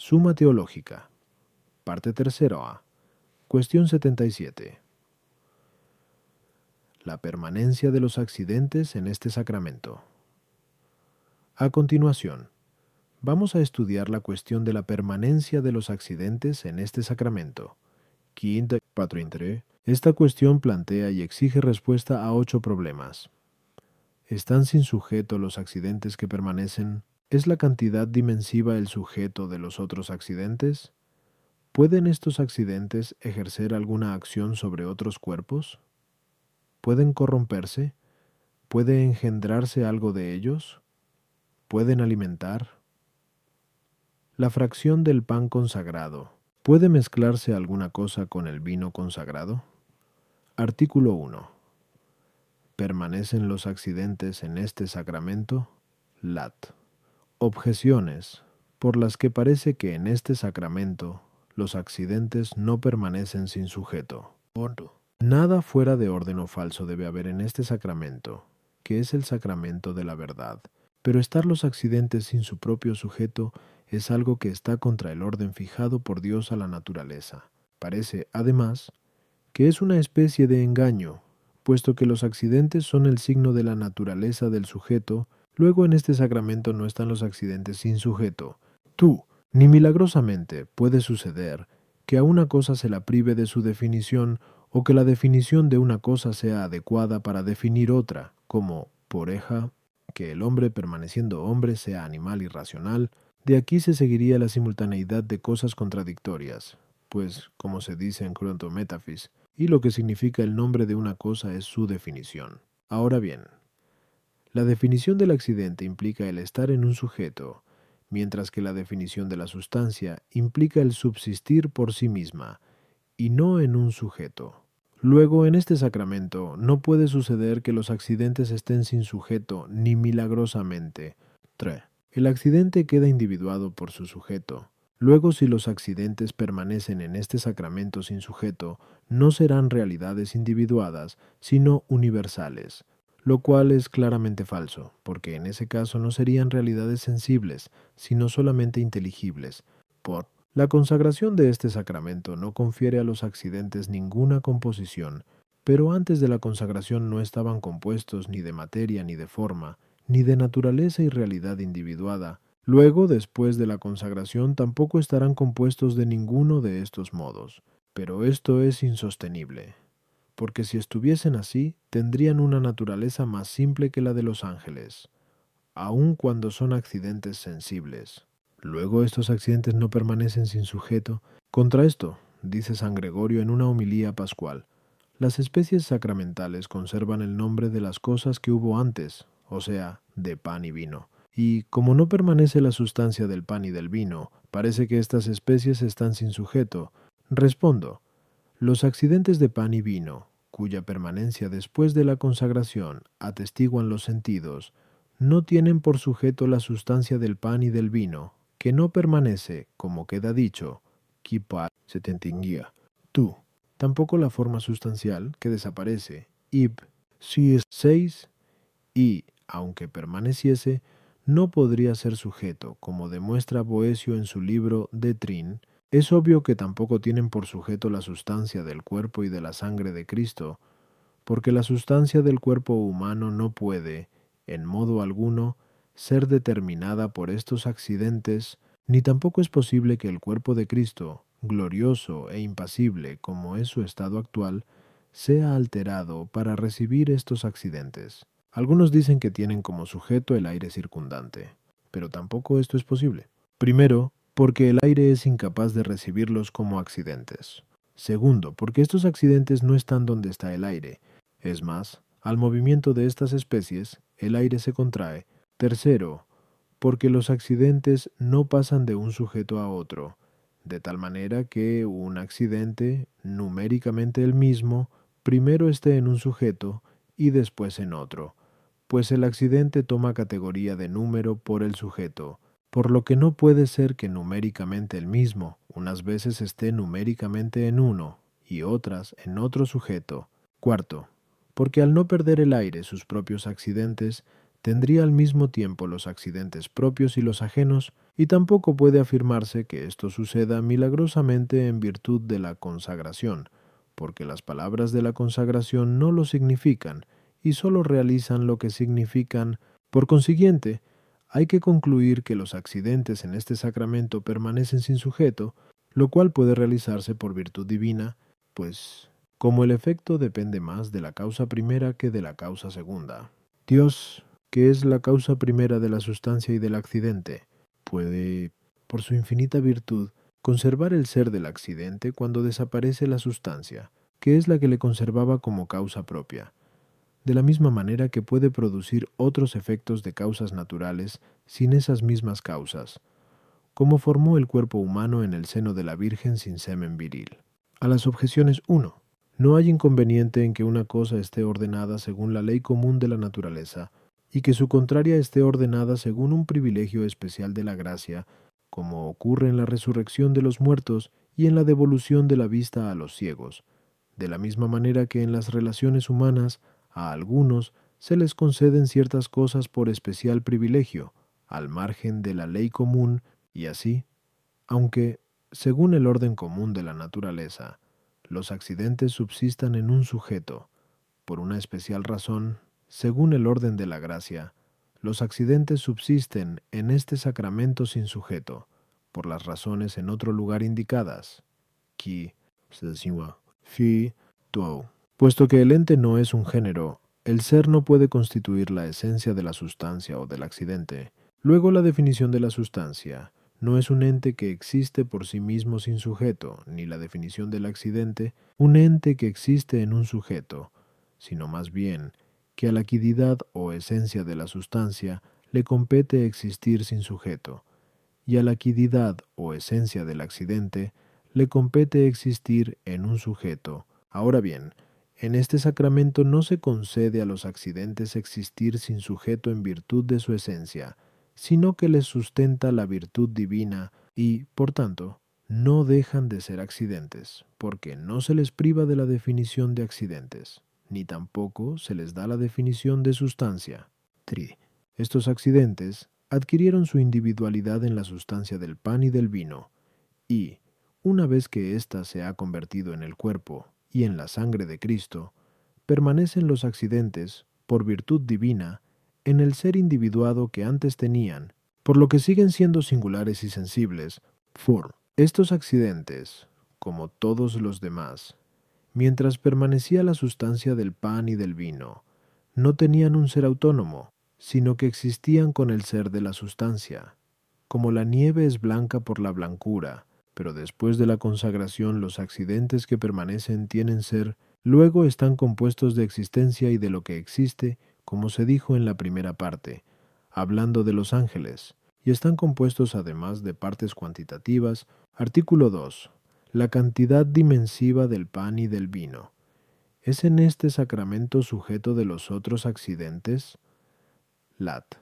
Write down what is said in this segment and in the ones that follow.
Suma Teológica, parte 3a. cuestión 77. La permanencia de los accidentes en este sacramento. A continuación, vamos a estudiar la cuestión de la permanencia de los accidentes en este sacramento. Quinta esta cuestión plantea y exige respuesta a ocho problemas. ¿Están sin sujeto los accidentes que permanecen ¿Es la cantidad dimensiva el sujeto de los otros accidentes? ¿Pueden estos accidentes ejercer alguna acción sobre otros cuerpos? ¿Pueden corromperse? ¿Puede engendrarse algo de ellos? ¿Pueden alimentar? La fracción del pan consagrado. ¿Puede mezclarse alguna cosa con el vino consagrado? Artículo 1. ¿Permanecen los accidentes en este sacramento? Lat. Objeciones por las que parece que en este sacramento los accidentes no permanecen sin sujeto. Nada fuera de orden o falso debe haber en este sacramento, que es el sacramento de la verdad, pero estar los accidentes sin su propio sujeto es algo que está contra el orden fijado por Dios a la naturaleza. Parece, además, que es una especie de engaño, puesto que los accidentes son el signo de la naturaleza del sujeto Luego en este sacramento no están los accidentes sin sujeto. Tú, ni milagrosamente, puede suceder que a una cosa se la prive de su definición o que la definición de una cosa sea adecuada para definir otra, como, por eja, que el hombre permaneciendo hombre sea animal y racional, de aquí se seguiría la simultaneidad de cosas contradictorias, pues, como se dice en Cronto Metafis, y lo que significa el nombre de una cosa es su definición. Ahora bien, la definición del accidente implica el estar en un sujeto, mientras que la definición de la sustancia implica el subsistir por sí misma, y no en un sujeto. Luego, en este sacramento, no puede suceder que los accidentes estén sin sujeto ni milagrosamente. 3. El accidente queda individuado por su sujeto. Luego, si los accidentes permanecen en este sacramento sin sujeto, no serán realidades individuadas, sino universales lo cual es claramente falso, porque en ese caso no serían realidades sensibles, sino solamente inteligibles. Por la consagración de este sacramento no confiere a los accidentes ninguna composición, pero antes de la consagración no estaban compuestos ni de materia ni de forma, ni de naturaleza y realidad individuada. Luego, después de la consagración, tampoco estarán compuestos de ninguno de estos modos. Pero esto es insostenible porque si estuviesen así, tendrían una naturaleza más simple que la de los ángeles, aun cuando son accidentes sensibles. Luego estos accidentes no permanecen sin sujeto. Contra esto, dice San Gregorio en una homilía pascual, las especies sacramentales conservan el nombre de las cosas que hubo antes, o sea, de pan y vino. Y como no permanece la sustancia del pan y del vino, parece que estas especies están sin sujeto. Respondo, los accidentes de pan y vino, cuya permanencia después de la consagración atestiguan los sentidos, no tienen por sujeto la sustancia del pan y del vino, que no permanece, como queda dicho, kipa se tú, tampoco la forma sustancial, que desaparece, ib, si es seis, y, aunque permaneciese, no podría ser sujeto, como demuestra Boesio en su libro De Trin, es obvio que tampoco tienen por sujeto la sustancia del cuerpo y de la sangre de Cristo, porque la sustancia del cuerpo humano no puede, en modo alguno, ser determinada por estos accidentes, ni tampoco es posible que el cuerpo de Cristo, glorioso e impasible como es su estado actual, sea alterado para recibir estos accidentes. Algunos dicen que tienen como sujeto el aire circundante, pero tampoco esto es posible. Primero, porque el aire es incapaz de recibirlos como accidentes. Segundo, porque estos accidentes no están donde está el aire. Es más, al movimiento de estas especies, el aire se contrae. Tercero, porque los accidentes no pasan de un sujeto a otro, de tal manera que un accidente, numéricamente el mismo, primero esté en un sujeto y después en otro, pues el accidente toma categoría de número por el sujeto, por lo que no puede ser que numéricamente el mismo unas veces esté numéricamente en uno y otras en otro sujeto. Cuarto, porque al no perder el aire sus propios accidentes, tendría al mismo tiempo los accidentes propios y los ajenos, y tampoco puede afirmarse que esto suceda milagrosamente en virtud de la consagración, porque las palabras de la consagración no lo significan y sólo realizan lo que significan, por consiguiente, hay que concluir que los accidentes en este sacramento permanecen sin sujeto, lo cual puede realizarse por virtud divina, pues como el efecto depende más de la causa primera que de la causa segunda. Dios, que es la causa primera de la sustancia y del accidente, puede, por su infinita virtud, conservar el ser del accidente cuando desaparece la sustancia, que es la que le conservaba como causa propia, de la misma manera que puede producir otros efectos de causas naturales sin esas mismas causas, como formó el cuerpo humano en el seno de la Virgen sin semen viril. A las objeciones 1. No hay inconveniente en que una cosa esté ordenada según la ley común de la naturaleza, y que su contraria esté ordenada según un privilegio especial de la gracia, como ocurre en la resurrección de los muertos y en la devolución de la vista a los ciegos, de la misma manera que en las relaciones humanas a algunos se les conceden ciertas cosas por especial privilegio, al margen de la ley común, y así, aunque, según el orden común de la naturaleza, los accidentes subsistan en un sujeto, por una especial razón, según el orden de la gracia, los accidentes subsisten en este sacramento sin sujeto, por las razones en otro lugar indicadas. Qui, se fi, tuo. Puesto que el ente no es un género, el ser no puede constituir la esencia de la sustancia o del accidente. Luego la definición de la sustancia no es un ente que existe por sí mismo sin sujeto, ni la definición del accidente, un ente que existe en un sujeto, sino más bien que a la quididad o esencia de la sustancia le compete existir sin sujeto, y a la quididad o esencia del accidente le compete existir en un sujeto. Ahora bien, en este sacramento no se concede a los accidentes existir sin sujeto en virtud de su esencia, sino que les sustenta la virtud divina y, por tanto, no dejan de ser accidentes, porque no se les priva de la definición de accidentes, ni tampoco se les da la definición de sustancia. Estos accidentes adquirieron su individualidad en la sustancia del pan y del vino, y, una vez que ésta se ha convertido en el cuerpo, y en la sangre de Cristo, permanecen los accidentes, por virtud divina, en el ser individuado que antes tenían, por lo que siguen siendo singulares y sensibles. For estos accidentes, como todos los demás, mientras permanecía la sustancia del pan y del vino, no tenían un ser autónomo, sino que existían con el ser de la sustancia. Como la nieve es blanca por la blancura, pero después de la consagración los accidentes que permanecen tienen ser, luego están compuestos de existencia y de lo que existe, como se dijo en la primera parte, hablando de los ángeles, y están compuestos además de partes cuantitativas, artículo 2, la cantidad dimensiva del pan y del vino. ¿Es en este sacramento sujeto de los otros accidentes? Lat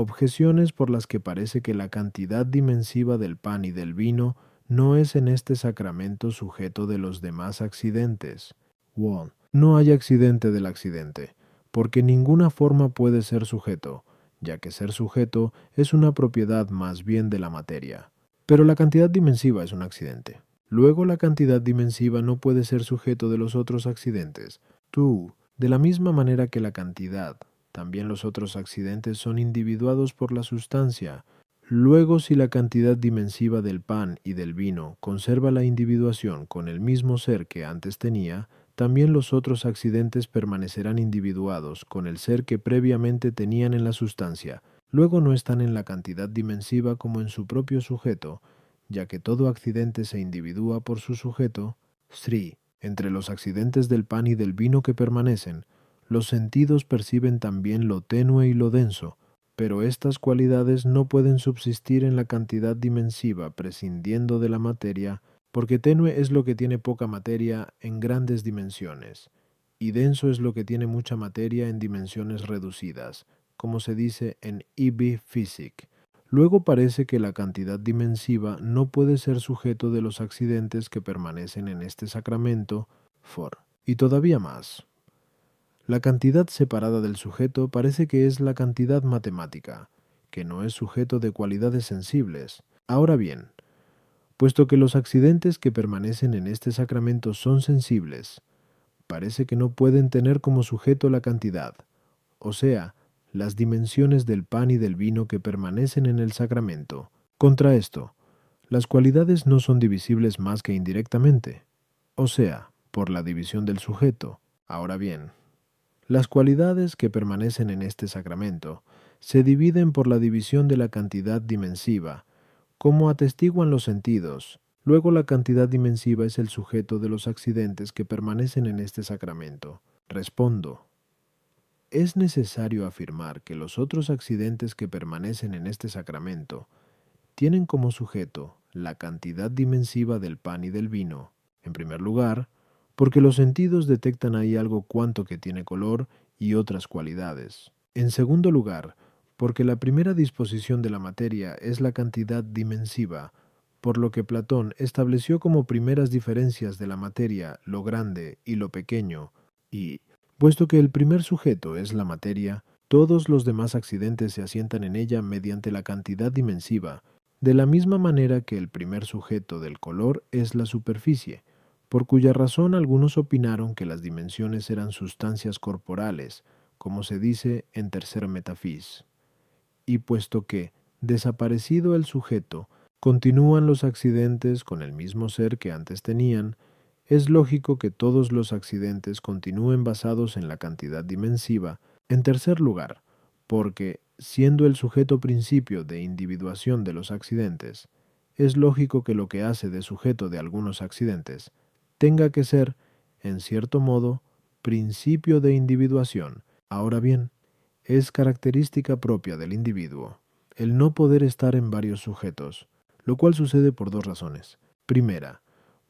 objeciones por las que parece que la cantidad dimensiva del pan y del vino no es en este sacramento sujeto de los demás accidentes. 1. No hay accidente del accidente, porque ninguna forma puede ser sujeto, ya que ser sujeto es una propiedad más bien de la materia. Pero la cantidad dimensiva es un accidente. Luego la cantidad dimensiva no puede ser sujeto de los otros accidentes. Tú, de la misma manera que la cantidad, también los otros accidentes son individuados por la sustancia. Luego, si la cantidad dimensiva del pan y del vino conserva la individuación con el mismo ser que antes tenía, también los otros accidentes permanecerán individuados con el ser que previamente tenían en la sustancia. Luego no están en la cantidad dimensiva como en su propio sujeto, ya que todo accidente se individúa por su sujeto, Sri. Entre los accidentes del pan y del vino que permanecen, los sentidos perciben también lo tenue y lo denso, pero estas cualidades no pueden subsistir en la cantidad dimensiva prescindiendo de la materia, porque tenue es lo que tiene poca materia en grandes dimensiones, y denso es lo que tiene mucha materia en dimensiones reducidas, como se dice en E.B. Physic. Luego parece que la cantidad dimensiva no puede ser sujeto de los accidentes que permanecen en este sacramento, for. Y todavía más, la cantidad separada del sujeto parece que es la cantidad matemática, que no es sujeto de cualidades sensibles. Ahora bien, puesto que los accidentes que permanecen en este sacramento son sensibles, parece que no pueden tener como sujeto la cantidad, o sea, las dimensiones del pan y del vino que permanecen en el sacramento. Contra esto, las cualidades no son divisibles más que indirectamente, o sea, por la división del sujeto. Ahora bien, las cualidades que permanecen en este sacramento se dividen por la división de la cantidad dimensiva, como atestiguan los sentidos. Luego la cantidad dimensiva es el sujeto de los accidentes que permanecen en este sacramento. Respondo. Es necesario afirmar que los otros accidentes que permanecen en este sacramento tienen como sujeto la cantidad dimensiva del pan y del vino. En primer lugar, porque los sentidos detectan ahí algo cuanto que tiene color y otras cualidades. En segundo lugar, porque la primera disposición de la materia es la cantidad dimensiva, por lo que Platón estableció como primeras diferencias de la materia lo grande y lo pequeño, y, puesto que el primer sujeto es la materia, todos los demás accidentes se asientan en ella mediante la cantidad dimensiva, de la misma manera que el primer sujeto del color es la superficie, por cuya razón algunos opinaron que las dimensiones eran sustancias corporales, como se dice en tercer metafís. Y puesto que, desaparecido el sujeto, continúan los accidentes con el mismo ser que antes tenían, es lógico que todos los accidentes continúen basados en la cantidad dimensiva, en tercer lugar, porque, siendo el sujeto principio de individuación de los accidentes, es lógico que lo que hace de sujeto de algunos accidentes tenga que ser, en cierto modo, principio de individuación. Ahora bien, es característica propia del individuo el no poder estar en varios sujetos, lo cual sucede por dos razones. Primera,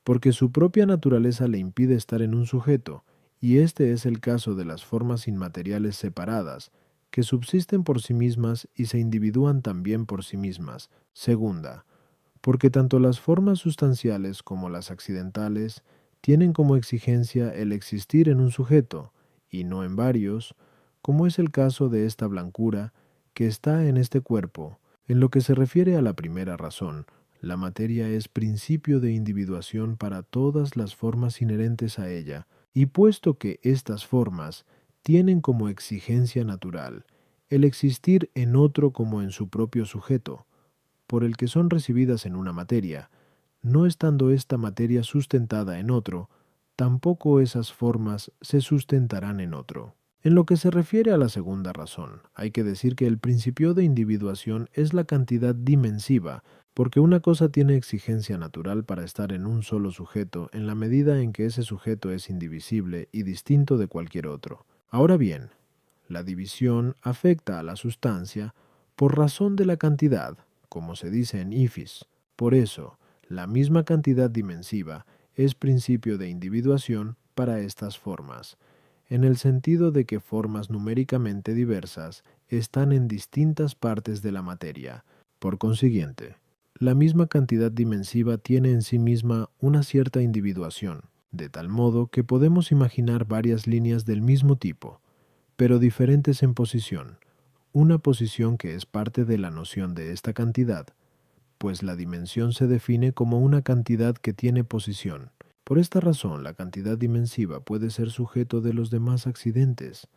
porque su propia naturaleza le impide estar en un sujeto, y este es el caso de las formas inmateriales separadas, que subsisten por sí mismas y se individúan también por sí mismas. Segunda, porque tanto las formas sustanciales como las accidentales tienen como exigencia el existir en un sujeto, y no en varios, como es el caso de esta blancura que está en este cuerpo. En lo que se refiere a la primera razón, la materia es principio de individuación para todas las formas inherentes a ella, y puesto que estas formas tienen como exigencia natural el existir en otro como en su propio sujeto, por el que son recibidas en una materia, no estando esta materia sustentada en otro, tampoco esas formas se sustentarán en otro. En lo que se refiere a la segunda razón, hay que decir que el principio de individuación es la cantidad dimensiva, porque una cosa tiene exigencia natural para estar en un solo sujeto en la medida en que ese sujeto es indivisible y distinto de cualquier otro. Ahora bien, la división afecta a la sustancia por razón de la cantidad, como se dice en Ifis. Por eso, la misma cantidad dimensiva es principio de individuación para estas formas, en el sentido de que formas numéricamente diversas están en distintas partes de la materia. Por consiguiente, la misma cantidad dimensiva tiene en sí misma una cierta individuación, de tal modo que podemos imaginar varias líneas del mismo tipo, pero diferentes en posición, una posición que es parte de la noción de esta cantidad, pues la dimensión se define como una cantidad que tiene posición. Por esta razón, la cantidad dimensiva puede ser sujeto de los demás accidentes,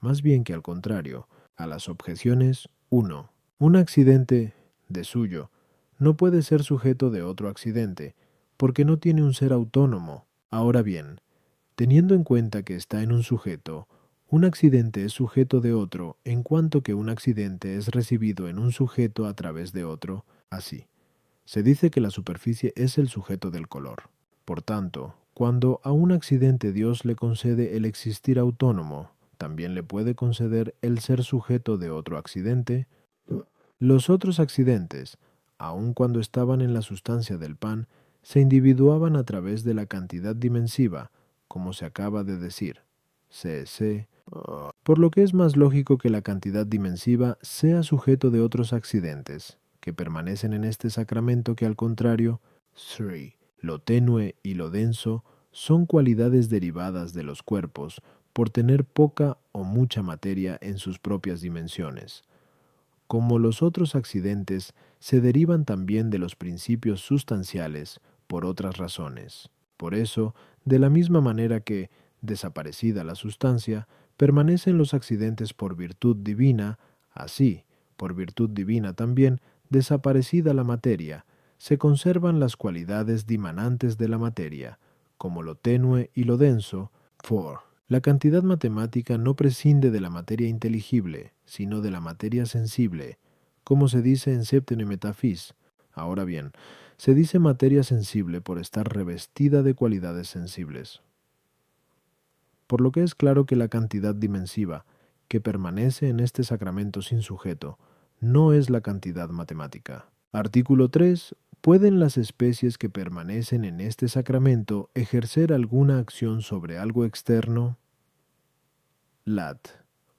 más bien que al contrario, a las objeciones 1. Un accidente, de suyo, no puede ser sujeto de otro accidente, porque no tiene un ser autónomo. Ahora bien, teniendo en cuenta que está en un sujeto, un accidente es sujeto de otro en cuanto que un accidente es recibido en un sujeto a través de otro, así. Se dice que la superficie es el sujeto del color. Por tanto, cuando a un accidente Dios le concede el existir autónomo, también le puede conceder el ser sujeto de otro accidente. Los otros accidentes, aun cuando estaban en la sustancia del pan, se individuaban a través de la cantidad dimensiva, como se acaba de decir, CC, por lo que es más lógico que la cantidad dimensiva sea sujeto de otros accidentes que permanecen en este sacramento que al contrario, lo tenue y lo denso, son cualidades derivadas de los cuerpos por tener poca o mucha materia en sus propias dimensiones. Como los otros accidentes, se derivan también de los principios sustanciales por otras razones. Por eso, de la misma manera que, desaparecida la sustancia, permanecen los accidentes por virtud divina, así, por virtud divina también, Desaparecida la materia, se conservan las cualidades dimanantes de la materia, como lo tenue y lo denso. for. La cantidad matemática no prescinde de la materia inteligible, sino de la materia sensible, como se dice en Septene Metaphys. Ahora bien, se dice materia sensible por estar revestida de cualidades sensibles. Por lo que es claro que la cantidad dimensiva, que permanece en este sacramento sin sujeto, no es la cantidad matemática. Artículo 3. ¿Pueden las especies que permanecen en este sacramento ejercer alguna acción sobre algo externo? Lat.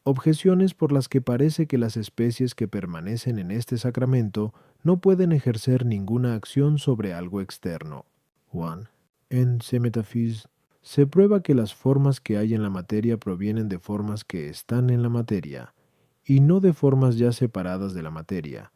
Objeciones por las que parece que las especies que permanecen en este sacramento no pueden ejercer ninguna acción sobre algo externo. Juan. En Semetafis se prueba que las formas que hay en la materia provienen de formas que están en la materia y no de formas ya separadas de la materia,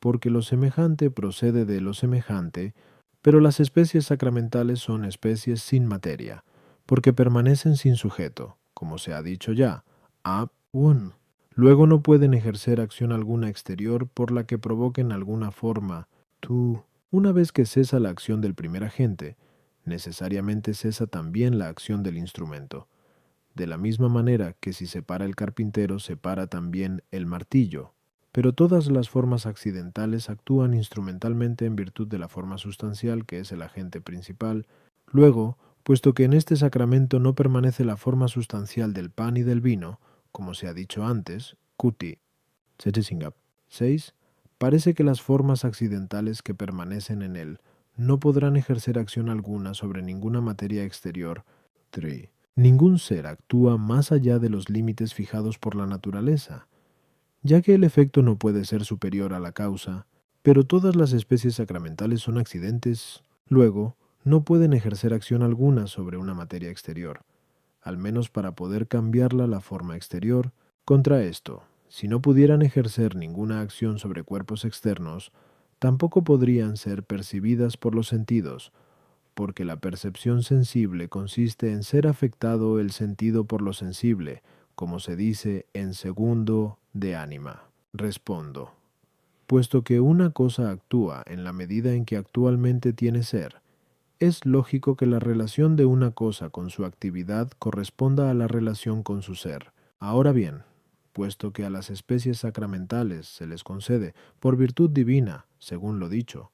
porque lo semejante procede de lo semejante, pero las especies sacramentales son especies sin materia, porque permanecen sin sujeto, como se ha dicho ya, a un. Luego no pueden ejercer acción alguna exterior por la que provoquen alguna forma, tú. Una vez que cesa la acción del primer agente, necesariamente cesa también la acción del instrumento de la misma manera que si separa el carpintero separa también el martillo, pero todas las formas accidentales actúan instrumentalmente en virtud de la forma sustancial que es el agente principal, luego, puesto que en este sacramento no permanece la forma sustancial del pan y del vino, como se ha dicho antes, cuti. 6. Parece que las formas accidentales que permanecen en él no podrán ejercer acción alguna sobre ninguna materia exterior. 3. Ningún ser actúa más allá de los límites fijados por la naturaleza, ya que el efecto no puede ser superior a la causa, pero todas las especies sacramentales son accidentes, luego, no pueden ejercer acción alguna sobre una materia exterior, al menos para poder cambiarla la forma exterior. Contra esto, si no pudieran ejercer ninguna acción sobre cuerpos externos, tampoco podrían ser percibidas por los sentidos, porque la percepción sensible consiste en ser afectado el sentido por lo sensible, como se dice en segundo de ánima. Respondo. Puesto que una cosa actúa en la medida en que actualmente tiene ser, es lógico que la relación de una cosa con su actividad corresponda a la relación con su ser. Ahora bien, puesto que a las especies sacramentales se les concede, por virtud divina, según lo dicho,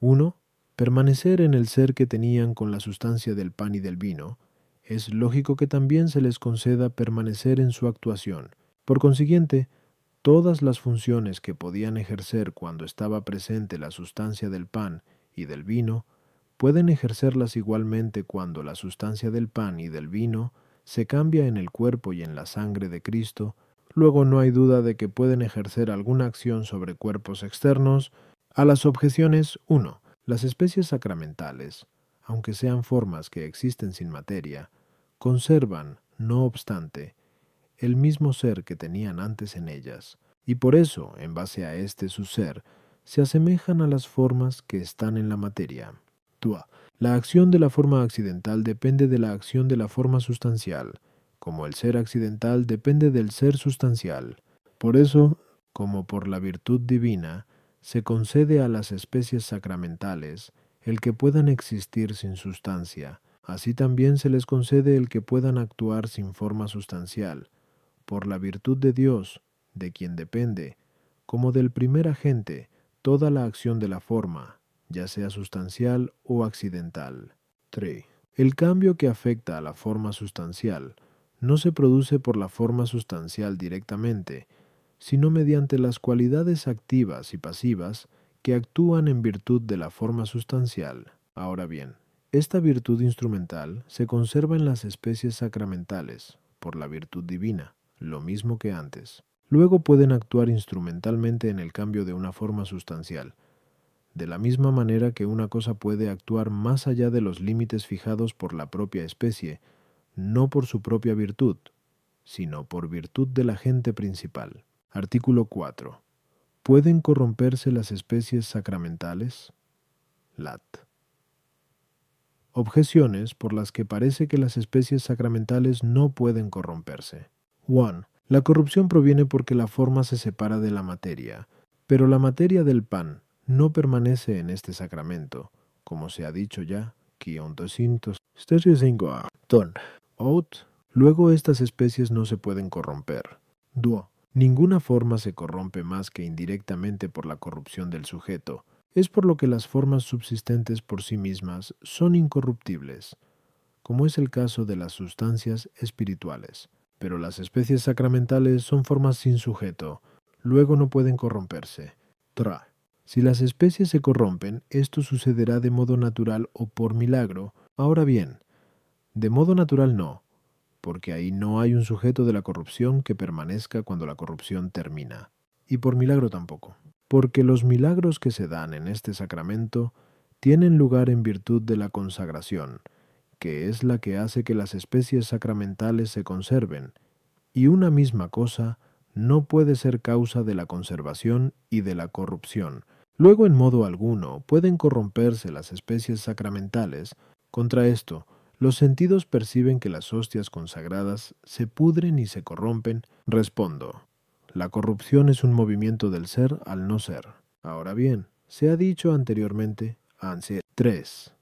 1 permanecer en el ser que tenían con la sustancia del pan y del vino, es lógico que también se les conceda permanecer en su actuación. Por consiguiente, todas las funciones que podían ejercer cuando estaba presente la sustancia del pan y del vino, pueden ejercerlas igualmente cuando la sustancia del pan y del vino se cambia en el cuerpo y en la sangre de Cristo, luego no hay duda de que pueden ejercer alguna acción sobre cuerpos externos a las objeciones 1 las especies sacramentales, aunque sean formas que existen sin materia, conservan, no obstante, el mismo ser que tenían antes en ellas, y por eso, en base a este su ser, se asemejan a las formas que están en la materia. La acción de la forma accidental depende de la acción de la forma sustancial, como el ser accidental depende del ser sustancial. Por eso, como por la virtud divina, se concede a las especies sacramentales el que puedan existir sin sustancia, así también se les concede el que puedan actuar sin forma sustancial, por la virtud de Dios, de quien depende, como del primer agente, toda la acción de la forma, ya sea sustancial o accidental. 3. El cambio que afecta a la forma sustancial no se produce por la forma sustancial directamente, sino mediante las cualidades activas y pasivas que actúan en virtud de la forma sustancial. Ahora bien, esta virtud instrumental se conserva en las especies sacramentales, por la virtud divina, lo mismo que antes. Luego pueden actuar instrumentalmente en el cambio de una forma sustancial, de la misma manera que una cosa puede actuar más allá de los límites fijados por la propia especie, no por su propia virtud, sino por virtud la gente principal. Artículo 4. ¿Pueden corromperse las especies sacramentales? Lat. Objeciones por las que parece que las especies sacramentales no pueden corromperse. 1. La corrupción proviene porque la forma se separa de la materia, pero la materia del pan no permanece en este sacramento, como se ha dicho ya, que a Ton. Out. Luego estas especies no se pueden corromper. Duo. Ninguna forma se corrompe más que indirectamente por la corrupción del sujeto, es por lo que las formas subsistentes por sí mismas son incorruptibles, como es el caso de las sustancias espirituales. Pero las especies sacramentales son formas sin sujeto, luego no pueden corromperse. Tra. Si las especies se corrompen, esto sucederá de modo natural o por milagro. Ahora bien, de modo natural no, porque ahí no hay un sujeto de la corrupción que permanezca cuando la corrupción termina, y por milagro tampoco, porque los milagros que se dan en este sacramento tienen lugar en virtud de la consagración, que es la que hace que las especies sacramentales se conserven, y una misma cosa no puede ser causa de la conservación y de la corrupción. Luego en modo alguno pueden corromperse las especies sacramentales, contra esto, los sentidos perciben que las hostias consagradas se pudren y se corrompen. Respondo, la corrupción es un movimiento del ser al no ser. Ahora bien, se ha dicho anteriormente, ansia 3,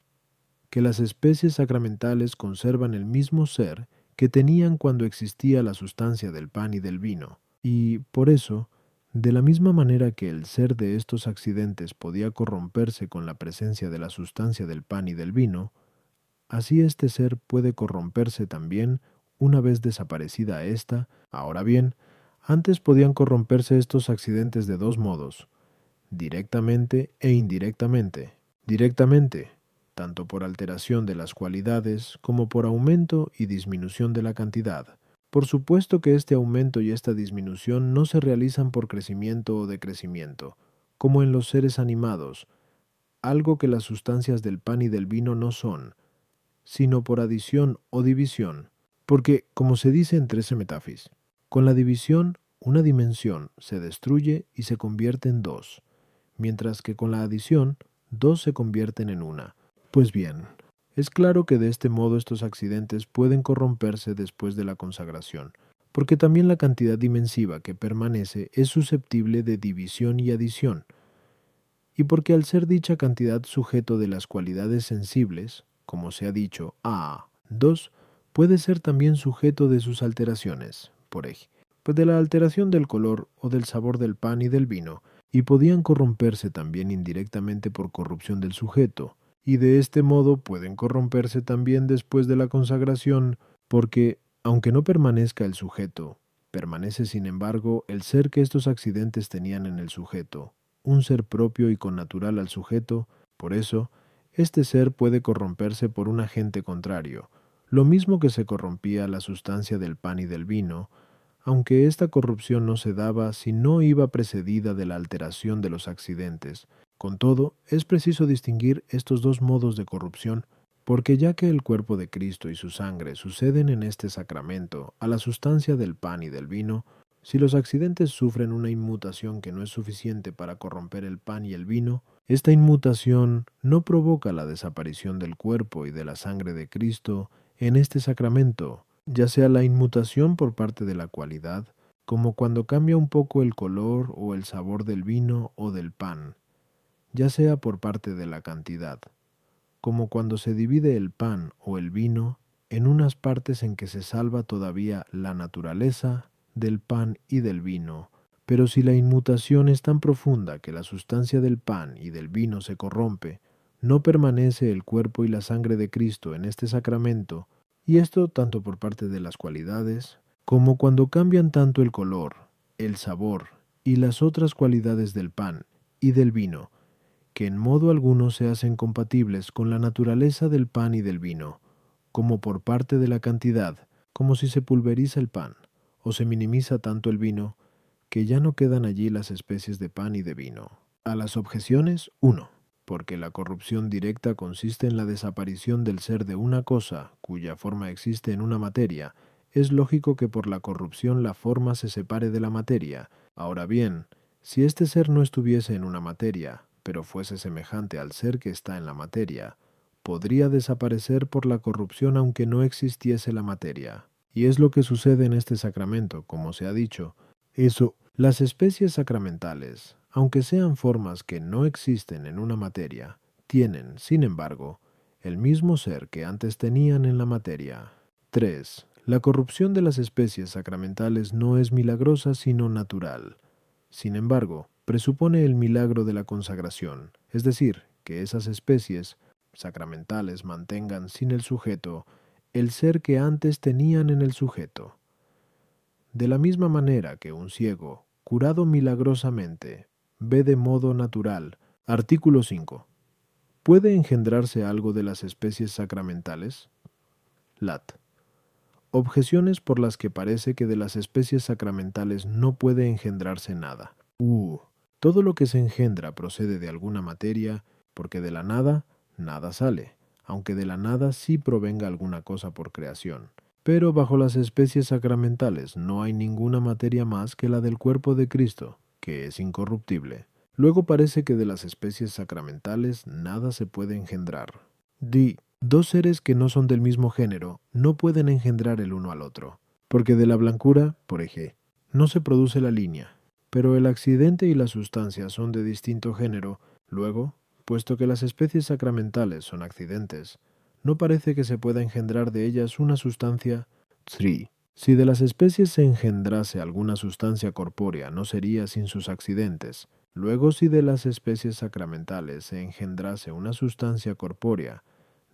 que las especies sacramentales conservan el mismo ser que tenían cuando existía la sustancia del pan y del vino, y, por eso, de la misma manera que el ser de estos accidentes podía corromperse con la presencia de la sustancia del pan y del vino, Así este ser puede corromperse también una vez desaparecida ésta. Ahora bien, antes podían corromperse estos accidentes de dos modos, directamente e indirectamente. Directamente, tanto por alteración de las cualidades como por aumento y disminución de la cantidad. Por supuesto que este aumento y esta disminución no se realizan por crecimiento o decrecimiento, como en los seres animados, algo que las sustancias del pan y del vino no son, sino por adición o división, porque, como se dice en 13 metafis, con la división una dimensión se destruye y se convierte en dos, mientras que con la adición dos se convierten en una. Pues bien, es claro que de este modo estos accidentes pueden corromperse después de la consagración, porque también la cantidad dimensiva que permanece es susceptible de división y adición, y porque al ser dicha cantidad sujeto de las cualidades sensibles, como se ha dicho, A2, puede ser también sujeto de sus alteraciones, por eje, pues de la alteración del color o del sabor del pan y del vino, y podían corromperse también indirectamente por corrupción del sujeto, y de este modo pueden corromperse también después de la consagración, porque, aunque no permanezca el sujeto, permanece sin embargo el ser que estos accidentes tenían en el sujeto, un ser propio y connatural al sujeto, por eso, este ser puede corromperse por un agente contrario, lo mismo que se corrompía la sustancia del pan y del vino, aunque esta corrupción no se daba si no iba precedida de la alteración de los accidentes. Con todo, es preciso distinguir estos dos modos de corrupción, porque ya que el cuerpo de Cristo y su sangre suceden en este sacramento a la sustancia del pan y del vino, si los accidentes sufren una inmutación que no es suficiente para corromper el pan y el vino, esta inmutación no provoca la desaparición del cuerpo y de la sangre de Cristo en este sacramento, ya sea la inmutación por parte de la cualidad, como cuando cambia un poco el color o el sabor del vino o del pan, ya sea por parte de la cantidad, como cuando se divide el pan o el vino en unas partes en que se salva todavía la naturaleza del pan y del vino, pero si la inmutación es tan profunda que la sustancia del pan y del vino se corrompe, no permanece el cuerpo y la sangre de Cristo en este sacramento, y esto tanto por parte de las cualidades, como cuando cambian tanto el color, el sabor y las otras cualidades del pan y del vino, que en modo alguno se hacen compatibles con la naturaleza del pan y del vino, como por parte de la cantidad, como si se pulveriza el pan, o se minimiza tanto el vino, que ya no quedan allí las especies de pan y de vino. A las objeciones, uno, porque la corrupción directa consiste en la desaparición del ser de una cosa cuya forma existe en una materia, es lógico que por la corrupción la forma se separe de la materia. Ahora bien, si este ser no estuviese en una materia, pero fuese semejante al ser que está en la materia, podría desaparecer por la corrupción aunque no existiese la materia. Y es lo que sucede en este sacramento, como se ha dicho. Eso las especies sacramentales, aunque sean formas que no existen en una materia, tienen, sin embargo, el mismo ser que antes tenían en la materia. 3. La corrupción de las especies sacramentales no es milagrosa sino natural. Sin embargo, presupone el milagro de la consagración, es decir, que esas especies sacramentales mantengan sin el sujeto el ser que antes tenían en el sujeto de la misma manera que un ciego, curado milagrosamente, ve de modo natural. Artículo 5. ¿Puede engendrarse algo de las especies sacramentales? Lat. Objeciones por las que parece que de las especies sacramentales no puede engendrarse nada. Uh, todo lo que se engendra procede de alguna materia, porque de la nada, nada sale, aunque de la nada sí provenga alguna cosa por creación. Pero bajo las especies sacramentales no hay ninguna materia más que la del cuerpo de Cristo, que es incorruptible. Luego parece que de las especies sacramentales nada se puede engendrar. Di, dos seres que no son del mismo género no pueden engendrar el uno al otro, porque de la blancura, por eje, no se produce la línea, pero el accidente y la sustancia son de distinto género, luego, puesto que las especies sacramentales son accidentes, no parece que se pueda engendrar de ellas una sustancia Sí. Si de las especies se engendrase alguna sustancia corpórea, no sería sin sus accidentes. Luego, si de las especies sacramentales se engendrase una sustancia corpórea,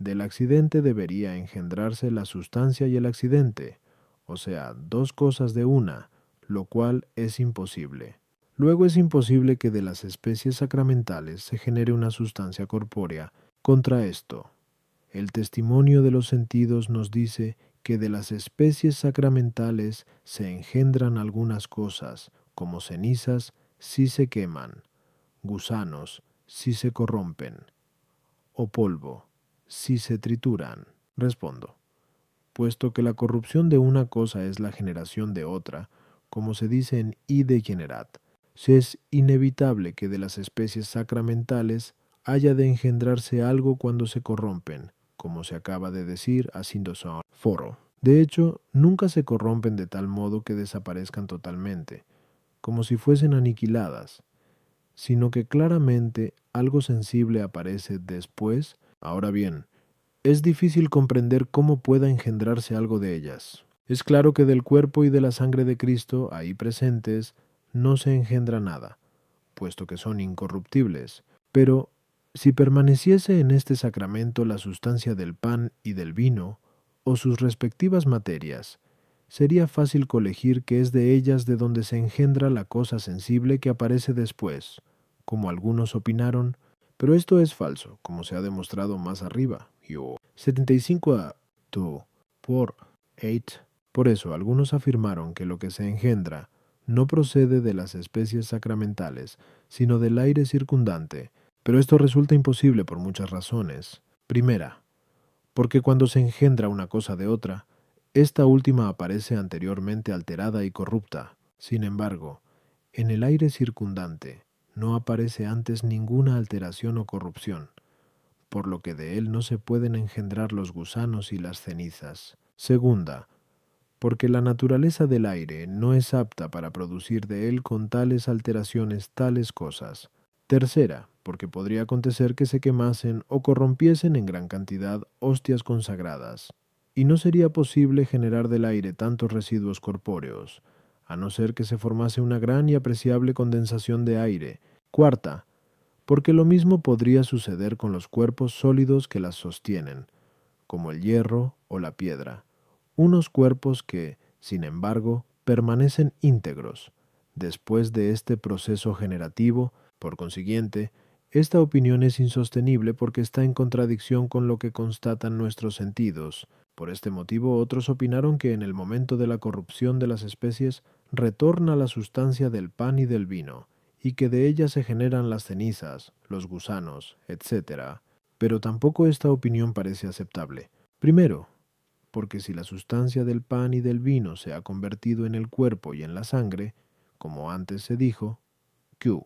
del accidente debería engendrarse la sustancia y el accidente, o sea, dos cosas de una, lo cual es imposible. Luego es imposible que de las especies sacramentales se genere una sustancia corpórea. Contra esto, el testimonio de los sentidos nos dice que de las especies sacramentales se engendran algunas cosas, como cenizas, si se queman, gusanos, si se corrompen, o polvo, si se trituran. Respondo, puesto que la corrupción de una cosa es la generación de otra, como se dice en de Generat, si es inevitable que de las especies sacramentales haya de engendrarse algo cuando se corrompen, como se acaba de decir, haciendo son foro. De hecho, nunca se corrompen de tal modo que desaparezcan totalmente, como si fuesen aniquiladas, sino que claramente algo sensible aparece después. Ahora bien, es difícil comprender cómo pueda engendrarse algo de ellas. Es claro que del cuerpo y de la sangre de Cristo ahí presentes no se engendra nada, puesto que son incorruptibles, pero si permaneciese en este sacramento la sustancia del pan y del vino, o sus respectivas materias, sería fácil colegir que es de ellas de donde se engendra la cosa sensible que aparece después, como algunos opinaron, pero esto es falso, como se ha demostrado más arriba. 75 a por Por eso algunos afirmaron que lo que se engendra no procede de las especies sacramentales, sino del aire circundante, pero esto resulta imposible por muchas razones. Primera, porque cuando se engendra una cosa de otra, esta última aparece anteriormente alterada y corrupta. Sin embargo, en el aire circundante no aparece antes ninguna alteración o corrupción, por lo que de él no se pueden engendrar los gusanos y las cenizas. Segunda, porque la naturaleza del aire no es apta para producir de él con tales alteraciones tales cosas. Tercera, porque podría acontecer que se quemasen o corrompiesen en gran cantidad hostias consagradas, y no sería posible generar del aire tantos residuos corpóreos, a no ser que se formase una gran y apreciable condensación de aire. Cuarta, porque lo mismo podría suceder con los cuerpos sólidos que las sostienen, como el hierro o la piedra, unos cuerpos que, sin embargo, permanecen íntegros. Después de este proceso generativo, por consiguiente, esta opinión es insostenible porque está en contradicción con lo que constatan nuestros sentidos. Por este motivo otros opinaron que en el momento de la corrupción de las especies retorna la sustancia del pan y del vino, y que de ella se generan las cenizas, los gusanos, etc. Pero tampoco esta opinión parece aceptable. Primero, porque si la sustancia del pan y del vino se ha convertido en el cuerpo y en la sangre, como antes se dijo, Q.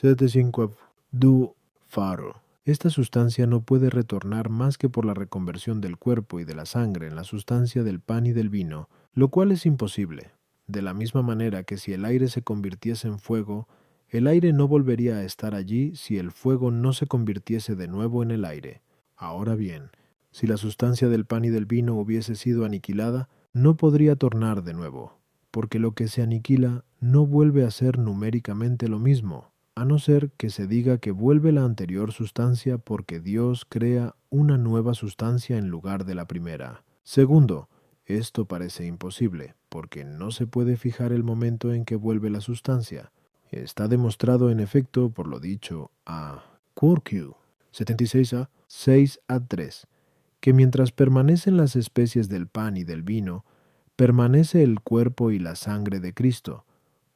75F du faro. Esta sustancia no puede retornar más que por la reconversión del cuerpo y de la sangre en la sustancia del pan y del vino, lo cual es imposible. De la misma manera que si el aire se convirtiese en fuego, el aire no volvería a estar allí si el fuego no se convirtiese de nuevo en el aire. Ahora bien, si la sustancia del pan y del vino hubiese sido aniquilada, no podría tornar de nuevo, porque lo que se aniquila no vuelve a ser numéricamente lo mismo, a no ser que se diga que vuelve la anterior sustancia porque Dios crea una nueva sustancia en lugar de la primera. Segundo, esto parece imposible, porque no se puede fijar el momento en que vuelve la sustancia. Está demostrado en efecto por lo dicho a Curcu 76a 6 a 3, que mientras permanecen las especies del pan y del vino, permanece el cuerpo y la sangre de Cristo,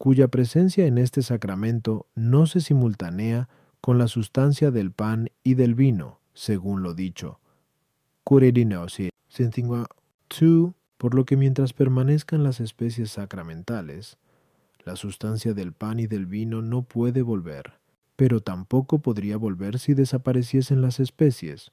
cuya presencia en este sacramento no se simultanea con la sustancia del pan y del vino, según lo dicho. Por lo que mientras permanezcan las especies sacramentales, la sustancia del pan y del vino no puede volver, pero tampoco podría volver si desapareciesen las especies,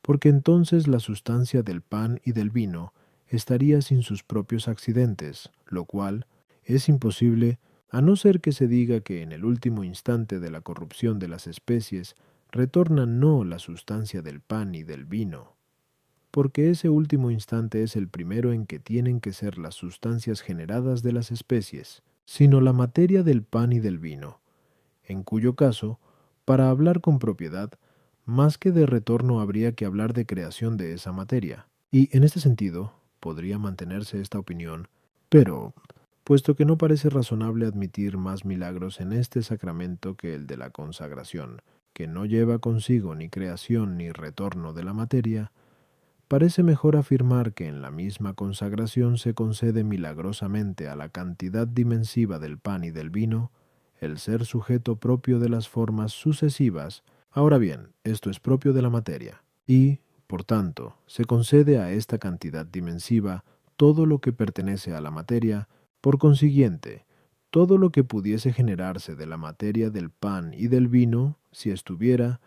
porque entonces la sustancia del pan y del vino estaría sin sus propios accidentes, lo cual es imposible, a no ser que se diga que en el último instante de la corrupción de las especies retorna no la sustancia del pan y del vino, porque ese último instante es el primero en que tienen que ser las sustancias generadas de las especies, sino la materia del pan y del vino, en cuyo caso, para hablar con propiedad, más que de retorno habría que hablar de creación de esa materia, y en este sentido podría mantenerse esta opinión, pero puesto que no parece razonable admitir más milagros en este sacramento que el de la consagración, que no lleva consigo ni creación ni retorno de la materia, parece mejor afirmar que en la misma consagración se concede milagrosamente a la cantidad dimensiva del pan y del vino el ser sujeto propio de las formas sucesivas, ahora bien, esto es propio de la materia, y, por tanto, se concede a esta cantidad dimensiva todo lo que pertenece a la materia, por consiguiente, todo lo que pudiese generarse de la materia del pan y del vino, si estuviera,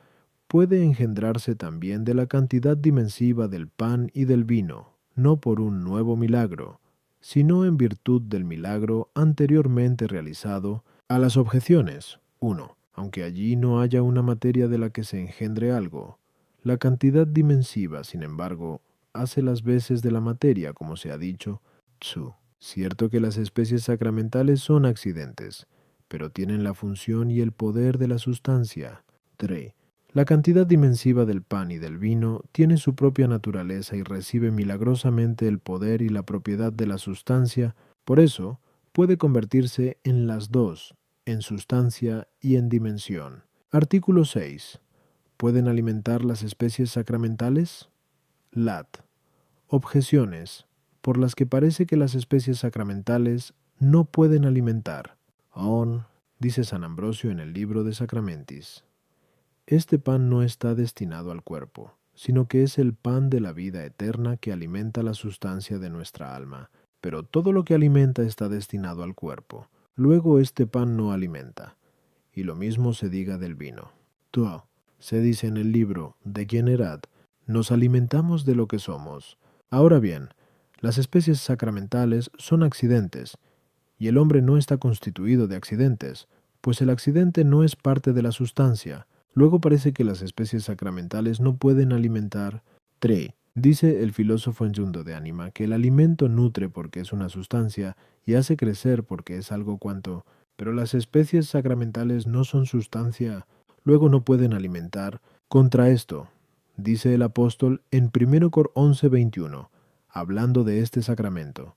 puede engendrarse también de la cantidad dimensiva del pan y del vino, no por un nuevo milagro, sino en virtud del milagro anteriormente realizado a las objeciones. 1. Aunque allí no haya una materia de la que se engendre algo, la cantidad dimensiva, sin embargo, hace las veces de la materia, como se ha dicho, tsu. Cierto que las especies sacramentales son accidentes, pero tienen la función y el poder de la sustancia. 3. La cantidad dimensiva del pan y del vino tiene su propia naturaleza y recibe milagrosamente el poder y la propiedad de la sustancia, por eso puede convertirse en las dos, en sustancia y en dimensión. Artículo 6. ¿Pueden alimentar las especies sacramentales? Lat. Objeciones por las que parece que las especies sacramentales no pueden alimentar. Aún, dice San Ambrosio en el libro de Sacramentis, este pan no está destinado al cuerpo, sino que es el pan de la vida eterna que alimenta la sustancia de nuestra alma, pero todo lo que alimenta está destinado al cuerpo. Luego este pan no alimenta. Y lo mismo se diga del vino. Tú, se dice en el libro De quién erad, nos alimentamos de lo que somos. Ahora bien, las especies sacramentales son accidentes, y el hombre no está constituido de accidentes, pues el accidente no es parte de la sustancia. Luego parece que las especies sacramentales no pueden alimentar. 3. Dice el filósofo en yundo de ánima que el alimento nutre porque es una sustancia y hace crecer porque es algo cuanto, pero las especies sacramentales no son sustancia, luego no pueden alimentar. Contra esto, dice el apóstol en 1 Cor 11:21, hablando de este sacramento.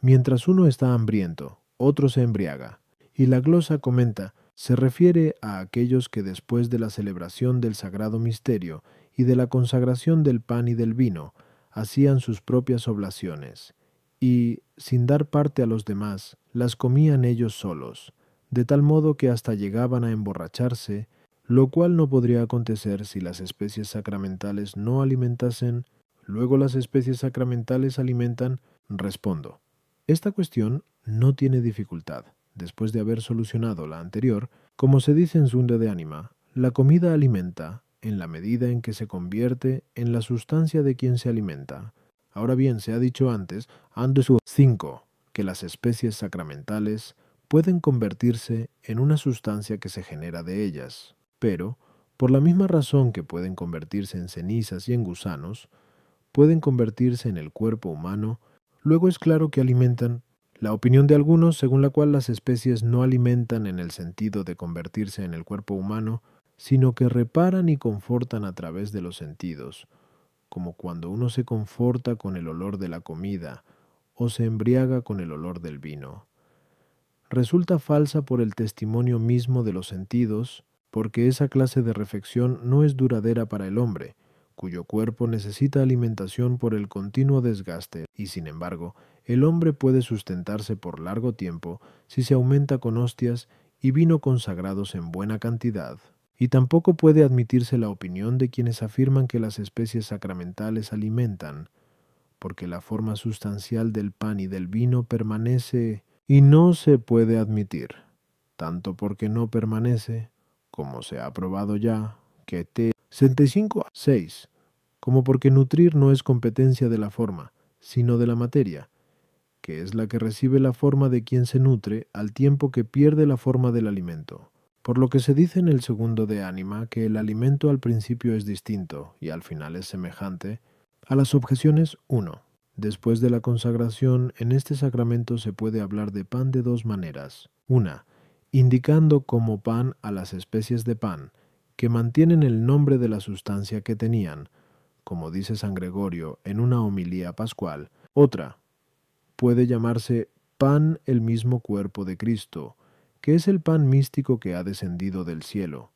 Mientras uno está hambriento, otro se embriaga. Y la glosa comenta, se refiere a aquellos que después de la celebración del sagrado misterio y de la consagración del pan y del vino, hacían sus propias oblaciones, y, sin dar parte a los demás, las comían ellos solos, de tal modo que hasta llegaban a emborracharse, lo cual no podría acontecer si las especies sacramentales no alimentasen luego las especies sacramentales alimentan, respondo. Esta cuestión no tiene dificultad. Después de haber solucionado la anterior, como se dice en Zunda de Anima, la comida alimenta en la medida en que se convierte en la sustancia de quien se alimenta. Ahora bien, se ha dicho antes, antes 5, que las especies sacramentales pueden convertirse en una sustancia que se genera de ellas, pero, por la misma razón que pueden convertirse en cenizas y en gusanos, pueden convertirse en el cuerpo humano, luego es claro que alimentan la opinión de algunos, según la cual las especies no alimentan en el sentido de convertirse en el cuerpo humano, sino que reparan y confortan a través de los sentidos, como cuando uno se conforta con el olor de la comida o se embriaga con el olor del vino. Resulta falsa por el testimonio mismo de los sentidos, porque esa clase de reflexión no es duradera para el hombre, cuyo cuerpo necesita alimentación por el continuo desgaste, y sin embargo, el hombre puede sustentarse por largo tiempo si se aumenta con hostias y vino consagrados en buena cantidad. Y tampoco puede admitirse la opinión de quienes afirman que las especies sacramentales alimentan, porque la forma sustancial del pan y del vino permanece y no se puede admitir, tanto porque no permanece, como se ha probado ya, que te a 6. Como porque nutrir no es competencia de la forma, sino de la materia, que es la que recibe la forma de quien se nutre al tiempo que pierde la forma del alimento. Por lo que se dice en el segundo de ánima que el alimento al principio es distinto y al final es semejante, a las objeciones 1. Después de la consagración, en este sacramento se puede hablar de pan de dos maneras. Una, indicando como pan a las especies de pan, que mantienen el nombre de la sustancia que tenían, como dice San Gregorio en una homilía pascual, otra puede llamarse pan el mismo cuerpo de Cristo, que es el pan místico que ha descendido del cielo.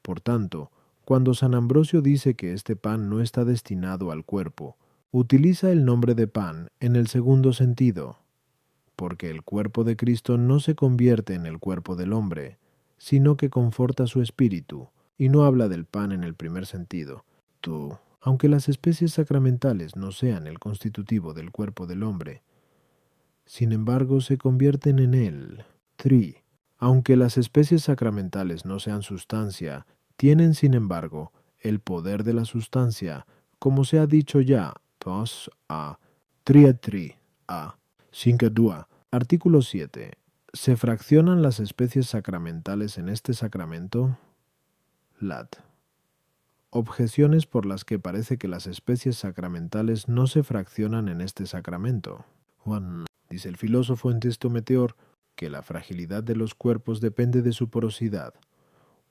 Por tanto, cuando San Ambrosio dice que este pan no está destinado al cuerpo, utiliza el nombre de pan en el segundo sentido, porque el cuerpo de Cristo no se convierte en el cuerpo del hombre, sino que conforta su espíritu, y no habla del pan en el primer sentido. Tú, aunque las especies sacramentales no sean el constitutivo del cuerpo del hombre, sin embargo se convierten en él. Tri. Aunque las especies sacramentales no sean sustancia, tienen sin embargo el poder de la sustancia, como se ha dicho ya, pos a, triatri a, dua, artículo 7, se fraccionan las especies sacramentales en este sacramento? Lat. Objeciones por las que parece que las especies sacramentales no se fraccionan en este sacramento. Juan. Dice el filósofo en texto meteor que la fragilidad de los cuerpos depende de su porosidad,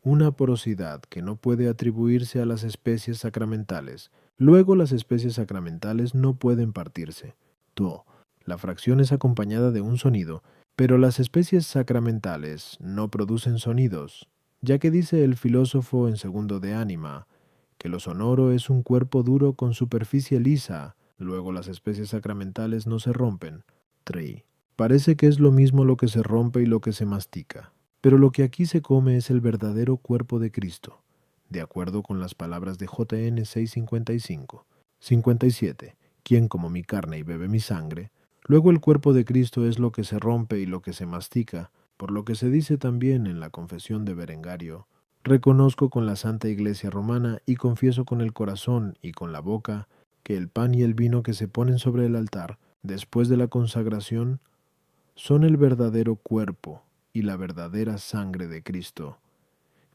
una porosidad que no puede atribuirse a las especies sacramentales. Luego las especies sacramentales no pueden partirse. Tuo. La fracción es acompañada de un sonido pero las especies sacramentales no producen sonidos, ya que dice el filósofo en segundo de ánima, que lo sonoro es un cuerpo duro con superficie lisa, luego las especies sacramentales no se rompen. 3. Parece que es lo mismo lo que se rompe y lo que se mastica, pero lo que aquí se come es el verdadero cuerpo de Cristo, de acuerdo con las palabras de JN 655. 57. Quien como mi carne y bebe mi sangre, Luego el cuerpo de Cristo es lo que se rompe y lo que se mastica, por lo que se dice también en la confesión de Berengario, reconozco con la Santa Iglesia Romana y confieso con el corazón y con la boca que el pan y el vino que se ponen sobre el altar después de la consagración son el verdadero cuerpo y la verdadera sangre de Cristo,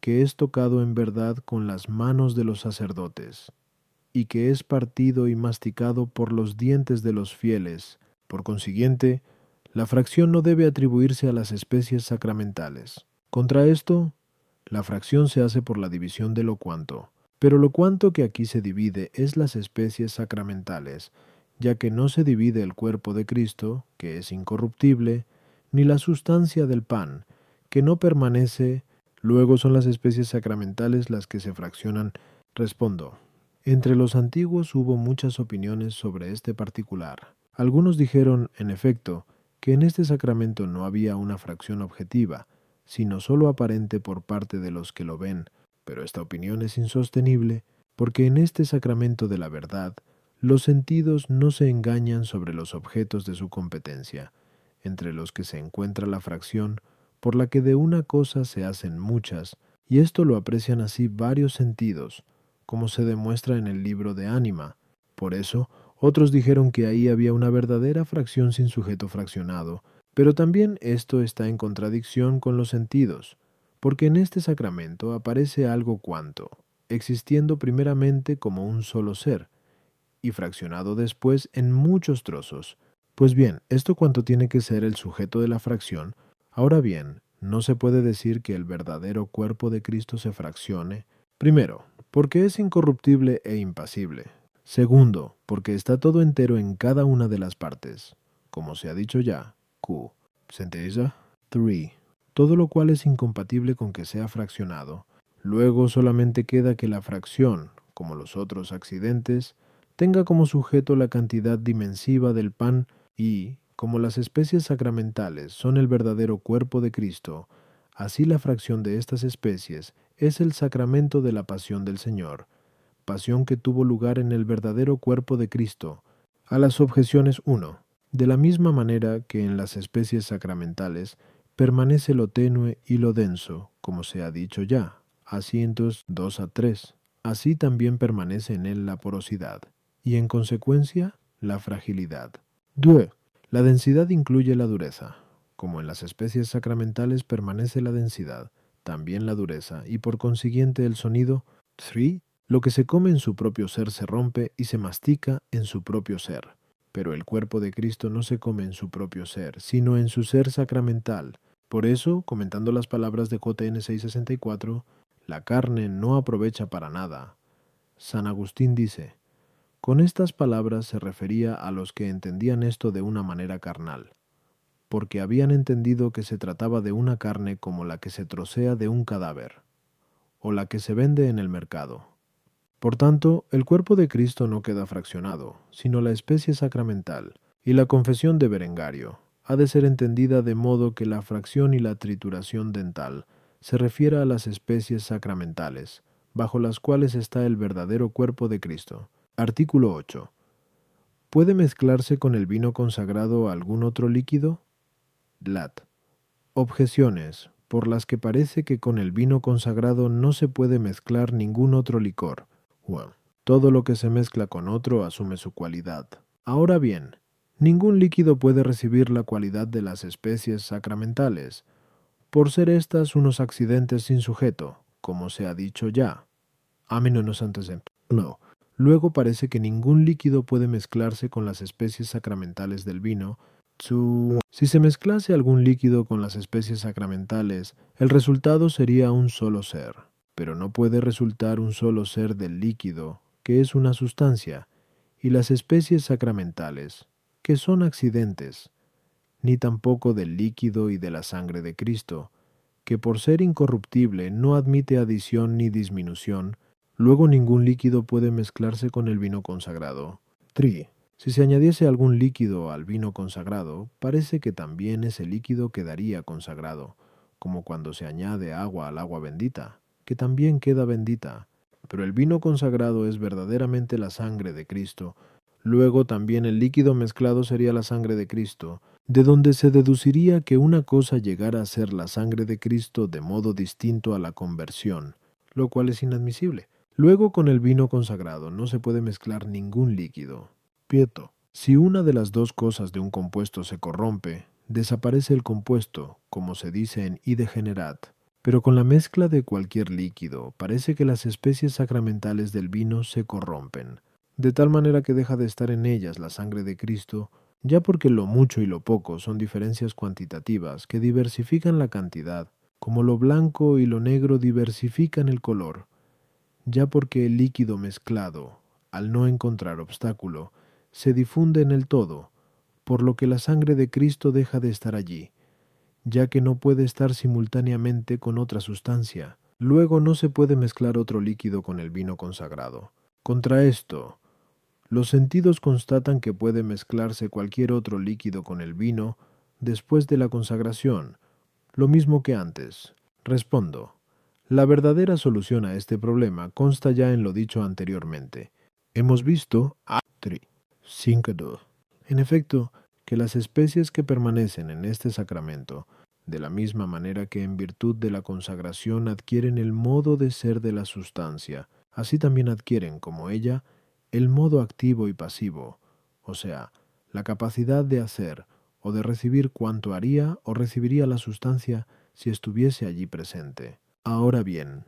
que es tocado en verdad con las manos de los sacerdotes, y que es partido y masticado por los dientes de los fieles, por consiguiente, la fracción no debe atribuirse a las especies sacramentales. Contra esto, la fracción se hace por la división de lo cuanto, pero lo cuanto que aquí se divide es las especies sacramentales, ya que no se divide el cuerpo de Cristo, que es incorruptible, ni la sustancia del pan, que no permanece, luego son las especies sacramentales las que se fraccionan. Respondo. Entre los antiguos hubo muchas opiniones sobre este particular. Algunos dijeron, en efecto, que en este sacramento no había una fracción objetiva, sino sólo aparente por parte de los que lo ven, pero esta opinión es insostenible, porque en este sacramento de la verdad, los sentidos no se engañan sobre los objetos de su competencia, entre los que se encuentra la fracción por la que de una cosa se hacen muchas, y esto lo aprecian así varios sentidos, como se demuestra en el libro de Ánima. Por eso, otros dijeron que ahí había una verdadera fracción sin sujeto fraccionado, pero también esto está en contradicción con los sentidos, porque en este sacramento aparece algo cuanto, existiendo primeramente como un solo ser, y fraccionado después en muchos trozos. Pues bien, esto cuanto tiene que ser el sujeto de la fracción, ahora bien, no se puede decir que el verdadero cuerpo de Cristo se fraccione, primero, porque es incorruptible e impasible, Segundo, porque está todo entero en cada una de las partes, como se ha dicho ya, Q. Sentencia 3. Todo lo cual es incompatible con que sea fraccionado. Luego solamente queda que la fracción, como los otros accidentes, tenga como sujeto la cantidad dimensiva del pan y, como las especies sacramentales son el verdadero cuerpo de Cristo, así la fracción de estas especies es el sacramento de la pasión del Señor, pasión que tuvo lugar en el verdadero cuerpo de Cristo, a las objeciones 1. De la misma manera que en las especies sacramentales, permanece lo tenue y lo denso, como se ha dicho ya, asientos 2 a 3. Así también permanece en él la porosidad, y en consecuencia, la fragilidad. 2. La densidad incluye la dureza. Como en las especies sacramentales permanece la densidad, también la dureza, y por consiguiente el sonido 3 lo que se come en su propio ser se rompe y se mastica en su propio ser. Pero el cuerpo de Cristo no se come en su propio ser, sino en su ser sacramental. Por eso, comentando las palabras de JN 664, la carne no aprovecha para nada. San Agustín dice, con estas palabras se refería a los que entendían esto de una manera carnal, porque habían entendido que se trataba de una carne como la que se trocea de un cadáver, o la que se vende en el mercado. Por tanto, el cuerpo de Cristo no queda fraccionado, sino la especie sacramental, y la confesión de Berengario ha de ser entendida de modo que la fracción y la trituración dental se refiera a las especies sacramentales, bajo las cuales está el verdadero cuerpo de Cristo. Artículo 8. ¿Puede mezclarse con el vino consagrado algún otro líquido? Lat. Objeciones, por las que parece que con el vino consagrado no se puede mezclar ningún otro licor, todo lo que se mezcla con otro asume su cualidad. Ahora bien, ningún líquido puede recibir la cualidad de las especies sacramentales, por ser éstas unos accidentes sin sujeto, como se ha dicho ya. A menos antes No. Luego parece que ningún líquido puede mezclarse con las especies sacramentales del vino. Si se mezclase algún líquido con las especies sacramentales, el resultado sería un solo ser pero no puede resultar un solo ser del líquido, que es una sustancia, y las especies sacramentales, que son accidentes, ni tampoco del líquido y de la sangre de Cristo, que por ser incorruptible no admite adición ni disminución, luego ningún líquido puede mezclarse con el vino consagrado. Tri. Si se añadiese algún líquido al vino consagrado, parece que también ese líquido quedaría consagrado, como cuando se añade agua al agua bendita que también queda bendita. Pero el vino consagrado es verdaderamente la sangre de Cristo. Luego también el líquido mezclado sería la sangre de Cristo, de donde se deduciría que una cosa llegara a ser la sangre de Cristo de modo distinto a la conversión, lo cual es inadmisible. Luego con el vino consagrado no se puede mezclar ningún líquido. Pieto, si una de las dos cosas de un compuesto se corrompe, desaparece el compuesto, como se dice en I Degenerat. Pero con la mezcla de cualquier líquido parece que las especies sacramentales del vino se corrompen, de tal manera que deja de estar en ellas la sangre de Cristo, ya porque lo mucho y lo poco son diferencias cuantitativas que diversifican la cantidad, como lo blanco y lo negro diversifican el color, ya porque el líquido mezclado, al no encontrar obstáculo, se difunde en el todo, por lo que la sangre de Cristo deja de estar allí, ya que no puede estar simultáneamente con otra sustancia. Luego no se puede mezclar otro líquido con el vino consagrado. Contra esto, los sentidos constatan que puede mezclarse cualquier otro líquido con el vino después de la consagración, lo mismo que antes. Respondo. La verdadera solución a este problema consta ya en lo dicho anteriormente. Hemos visto a En efecto, que las especies que permanecen en este sacramento, de la misma manera que en virtud de la consagración adquieren el modo de ser de la sustancia, así también adquieren, como ella, el modo activo y pasivo, o sea, la capacidad de hacer o de recibir cuanto haría o recibiría la sustancia si estuviese allí presente. Ahora bien,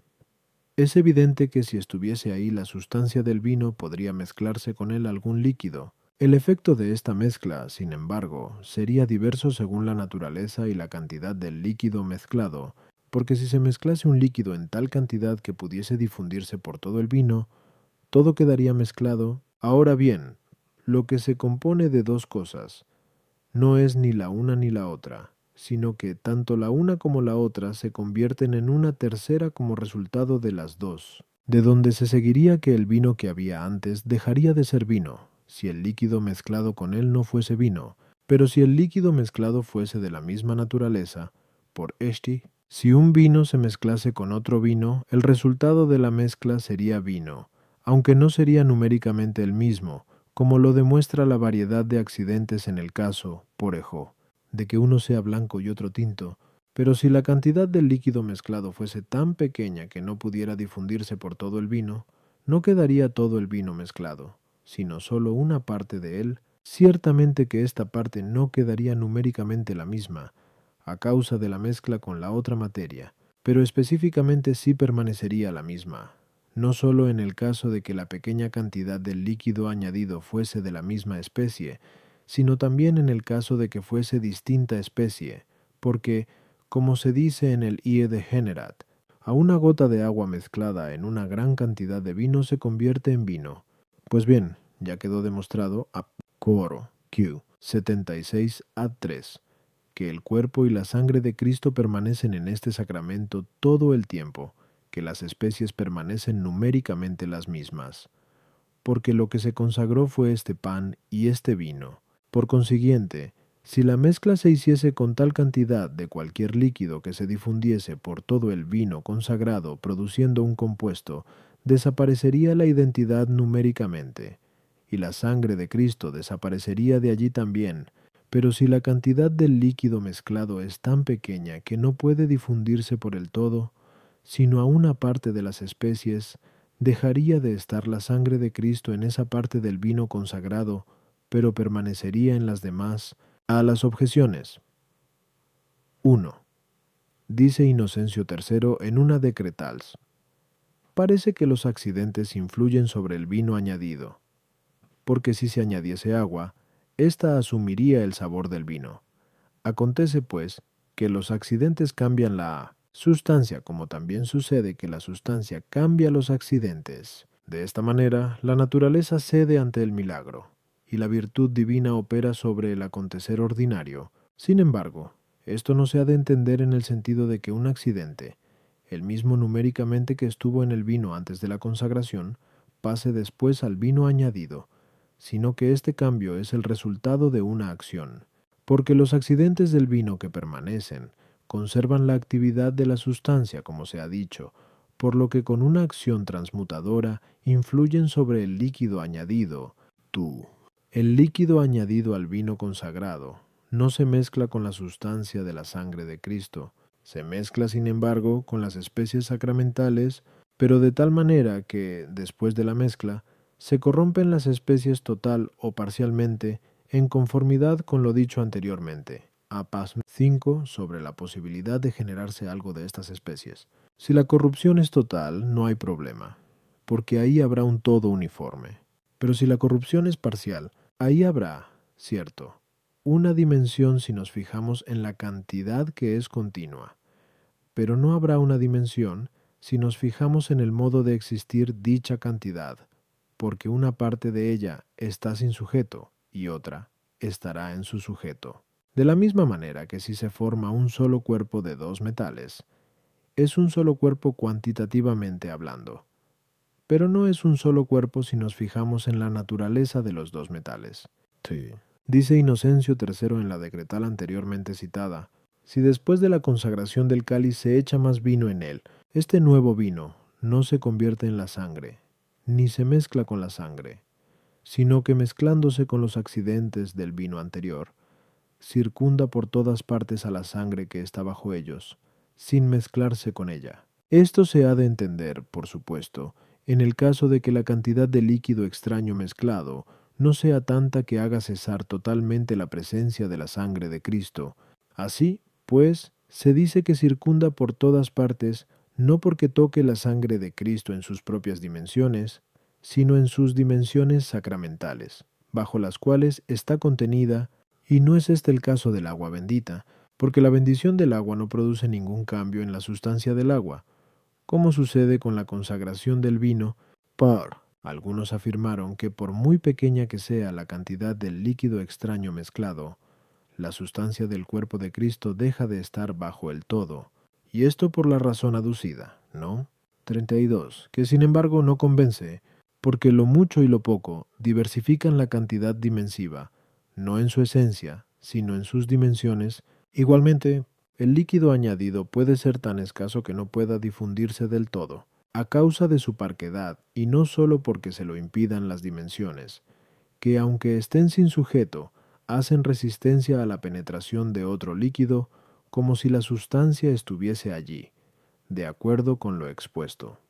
es evidente que si estuviese ahí la sustancia del vino podría mezclarse con él algún líquido, el efecto de esta mezcla, sin embargo, sería diverso según la naturaleza y la cantidad del líquido mezclado, porque si se mezclase un líquido en tal cantidad que pudiese difundirse por todo el vino, todo quedaría mezclado. Ahora bien, lo que se compone de dos cosas no es ni la una ni la otra, sino que tanto la una como la otra se convierten en una tercera como resultado de las dos, de donde se seguiría que el vino que había antes dejaría de ser vino, si el líquido mezclado con él no fuese vino, pero si el líquido mezclado fuese de la misma naturaleza, por esti, si un vino se mezclase con otro vino, el resultado de la mezcla sería vino, aunque no sería numéricamente el mismo, como lo demuestra la variedad de accidentes en el caso, por ejo, de que uno sea blanco y otro tinto, pero si la cantidad del líquido mezclado fuese tan pequeña que no pudiera difundirse por todo el vino, no quedaría todo el vino mezclado sino solo una parte de él, ciertamente que esta parte no quedaría numéricamente la misma, a causa de la mezcla con la otra materia, pero específicamente sí permanecería la misma, no solo en el caso de que la pequeña cantidad del líquido añadido fuese de la misma especie, sino también en el caso de que fuese distinta especie, porque, como se dice en el IE de Generat, a una gota de agua mezclada en una gran cantidad de vino se convierte en vino, pues bien, ya quedó demostrado a coro Q 76 a 3 que el cuerpo y la sangre de Cristo permanecen en este sacramento todo el tiempo, que las especies permanecen numéricamente las mismas, porque lo que se consagró fue este pan y este vino. Por consiguiente, si la mezcla se hiciese con tal cantidad de cualquier líquido que se difundiese por todo el vino consagrado produciendo un compuesto, desaparecería la identidad numéricamente, y la sangre de Cristo desaparecería de allí también, pero si la cantidad del líquido mezclado es tan pequeña que no puede difundirse por el todo, sino a una parte de las especies, dejaría de estar la sangre de Cristo en esa parte del vino consagrado, pero permanecería en las demás, a las objeciones. 1. Dice Inocencio III en una decretals parece que los accidentes influyen sobre el vino añadido, porque si se añadiese agua, ésta asumiría el sabor del vino. Acontece, pues, que los accidentes cambian la sustancia, como también sucede que la sustancia cambia los accidentes. De esta manera, la naturaleza cede ante el milagro, y la virtud divina opera sobre el acontecer ordinario. Sin embargo, esto no se ha de entender en el sentido de que un accidente, el mismo numéricamente que estuvo en el vino antes de la consagración, pase después al vino añadido, sino que este cambio es el resultado de una acción, porque los accidentes del vino que permanecen conservan la actividad de la sustancia, como se ha dicho, por lo que con una acción transmutadora influyen sobre el líquido añadido, tú. El líquido añadido al vino consagrado no se mezcla con la sustancia de la sangre de Cristo, se mezcla, sin embargo, con las especies sacramentales, pero de tal manera que, después de la mezcla, se corrompen las especies total o parcialmente en conformidad con lo dicho anteriormente. A Paz 5 sobre la posibilidad de generarse algo de estas especies. Si la corrupción es total, no hay problema, porque ahí habrá un todo uniforme. Pero si la corrupción es parcial, ahí habrá, cierto, una dimensión si nos fijamos en la cantidad que es continua, pero no habrá una dimensión si nos fijamos en el modo de existir dicha cantidad, porque una parte de ella está sin sujeto y otra estará en su sujeto. De la misma manera que si se forma un solo cuerpo de dos metales, es un solo cuerpo cuantitativamente hablando, pero no es un solo cuerpo si nos fijamos en la naturaleza de los dos metales. Dice Inocencio III en la decretal anteriormente citada, si después de la consagración del cáliz se echa más vino en él, este nuevo vino no se convierte en la sangre, ni se mezcla con la sangre, sino que mezclándose con los accidentes del vino anterior, circunda por todas partes a la sangre que está bajo ellos, sin mezclarse con ella. Esto se ha de entender, por supuesto, en el caso de que la cantidad de líquido extraño mezclado no sea tanta que haga cesar totalmente la presencia de la sangre de Cristo. Así, pues, se dice que circunda por todas partes, no porque toque la sangre de Cristo en sus propias dimensiones, sino en sus dimensiones sacramentales, bajo las cuales está contenida, y no es este el caso del agua bendita, porque la bendición del agua no produce ningún cambio en la sustancia del agua, como sucede con la consagración del vino, par algunos afirmaron que por muy pequeña que sea la cantidad del líquido extraño mezclado, la sustancia del cuerpo de Cristo deja de estar bajo el todo, y esto por la razón aducida, ¿no? 32. Que sin embargo no convence, porque lo mucho y lo poco diversifican la cantidad dimensiva, no en su esencia, sino en sus dimensiones. Igualmente, el líquido añadido puede ser tan escaso que no pueda difundirse del todo, a causa de su parquedad y no sólo porque se lo impidan las dimensiones, que aunque estén sin sujeto, hacen resistencia a la penetración de otro líquido como si la sustancia estuviese allí, de acuerdo con lo expuesto.